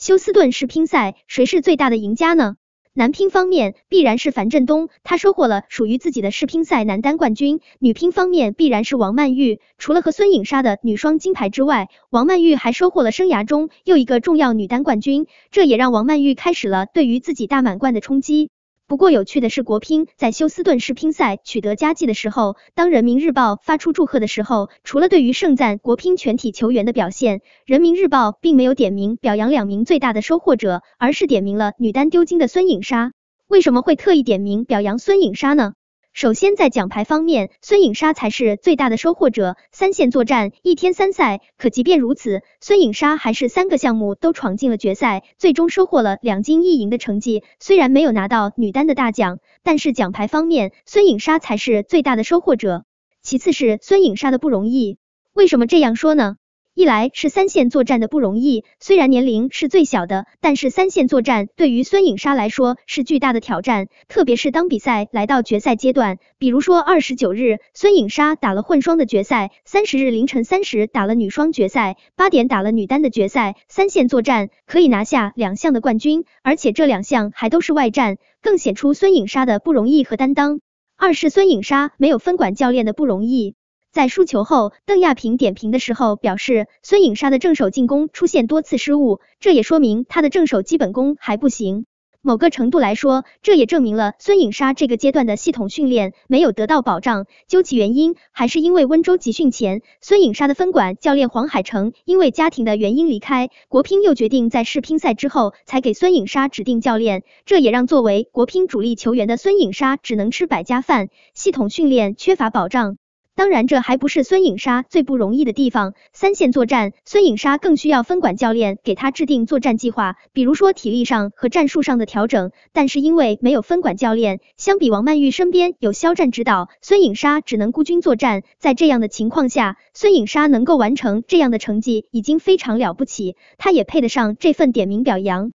休斯顿世乒赛，谁是最大的赢家呢？男乒方面必然是樊振东，他收获了属于自己的世乒赛男单冠军。女乒方面必然是王曼玉，除了和孙颖莎的女双金牌之外，王曼玉还收获了生涯中又一个重要女单冠军，这也让王曼玉开始了对于自己大满贯的冲击。不过有趣的是，国乒在休斯顿世乒赛取得佳绩的时候，当人民日报发出祝贺的时候，除了对于盛赞国乒全体球员的表现，人民日报并没有点名表扬两名最大的收获者，而是点名了女单丢金的孙颖莎。为什么会特意点名表扬孙颖莎呢？首先，在奖牌方面，孙颖莎才是最大的收获者。三线作战，一天三赛，可即便如此，孙颖莎还是三个项目都闯进了决赛，最终收获了两金一银的成绩。虽然没有拿到女单的大奖，但是奖牌方面，孙颖莎才是最大的收获者。其次是孙颖莎的不容易，为什么这样说呢？一来是三线作战的不容易，虽然年龄是最小的，但是三线作战对于孙颖莎来说是巨大的挑战，特别是当比赛来到决赛阶段，比如说二十九日孙颖莎打了混双的决赛，三十日凌晨三时打了女双决赛，八点打了女单的决赛，三线作战可以拿下两项的冠军，而且这两项还都是外战，更显出孙颖莎的不容易和担当。二是孙颖莎没有分管教练的不容易。在输球后，邓亚萍点评的时候表示，孙颖莎的正手进攻出现多次失误，这也说明她的正手基本功还不行。某个程度来说，这也证明了孙颖莎这个阶段的系统训练没有得到保障。究其原因，还是因为温州集训前，孙颖莎的分管教练黄海成因为家庭的原因离开国乒，又决定在世乒赛之后才给孙颖莎指定教练，这也让作为国乒主力球员的孙颖莎只能吃百家饭，系统训练缺乏保障。当然，这还不是孙颖莎最不容易的地方。三线作战，孙颖莎更需要分管教练给她制定作战计划，比如说体力上和战术上的调整。但是因为没有分管教练，相比王曼玉身边有肖战指导，孙颖莎只能孤军作战。在这样的情况下，孙颖莎能够完成这样的成绩，已经非常了不起，她也配得上这份点名表扬。